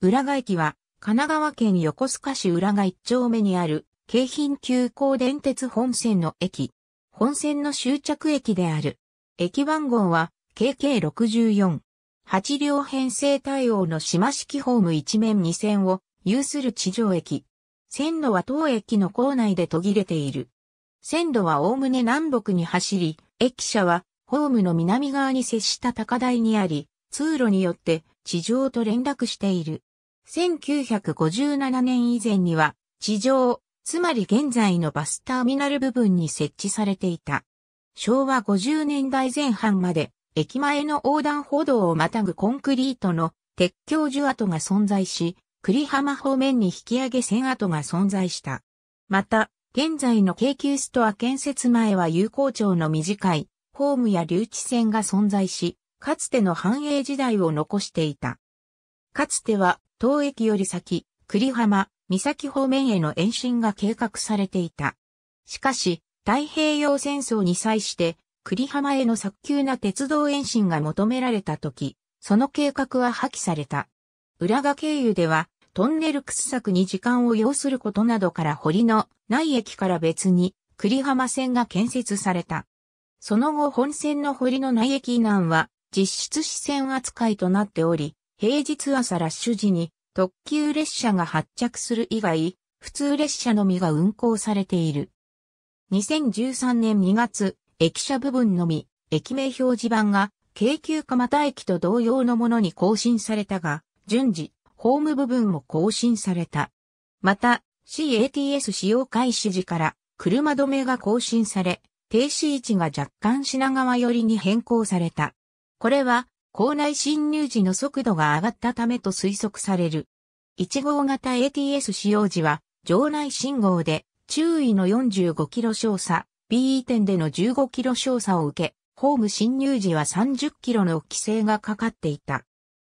浦賀駅は、神奈川県横須賀市浦賀一丁目にある、京浜急行電鉄本線の駅。本線の終着駅である。駅番号は、KK64。8両編成対応の島式ホーム一面2線を有する地上駅。線路は当駅の構内で途切れている。線路は概ね南北に走り、駅舎はホームの南側に接した高台にあり、通路によって地上と連絡している。1957年以前には地上、つまり現在のバスターミナル部分に設置されていた。昭和50年代前半まで駅前の横断歩道をまたぐコンクリートの鉄橋樹跡が存在し、栗浜方面に引き上げ線跡が存在した。また、現在の京急ストア建設前は有効町の短いホームや留置線が存在し、かつての繁栄時代を残していた。かつては当駅より先、栗浜、三崎方面への延伸が計画されていた。しかし、太平洋戦争に際して、栗浜への早急な鉄道延伸が求められた時、その計画は破棄された。浦賀経由では、トンネル掘削に時間を要することなどから堀のない駅から別に、栗浜線が建設された。その後本線の堀の内駅以南は、実質支線扱いとなっており、平日朝ラッシュ時に特急列車が発着する以外、普通列車のみが運行されている。2013年2月、駅舎部分のみ、駅名表示板が、京急蒲田駅と同様のものに更新されたが、順次、ホーム部分も更新された。また、CATS 使用開始時から、車止めが更新され、停止位置が若干品川寄りに変更された。これは、校内侵入時の速度が上がったためと推測される。1号型 ATS 使用時は、場内信号で、注意の45キロ少佐、BE 点での15キロ少佐を受け、ホーム侵入時は30キロの規制がかかっていた。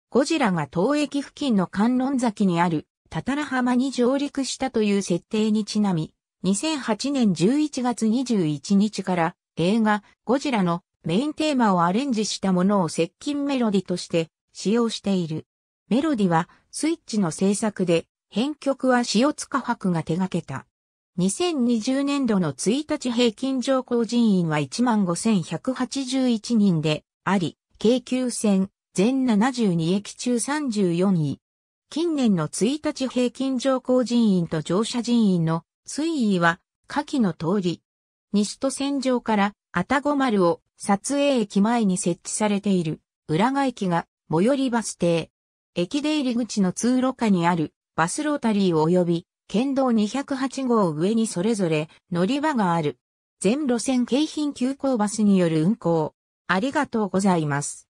ゴジラが当駅付近の観音崎にある、たたら浜に上陸したという設定にちなみ、2008年11月21日から映画ゴジラのメインテーマをアレンジしたものを接近メロディとして使用している。メロディはスイッチの制作で、編曲は塩塚博が手掛けた。2020年度の1日平均上降人員は15,181人であり、京急線全72駅中34位。近年の1日平均上降人員と乗車人員の推移は下記の通り。西都線上からたご丸を撮影駅前に設置されている浦賀駅が最寄りバス停。駅出入り口の通路下にあるバスロータリー及び県道208号上にそれぞれ乗り場がある。全路線京浜急行バスによる運行。ありがとうございます。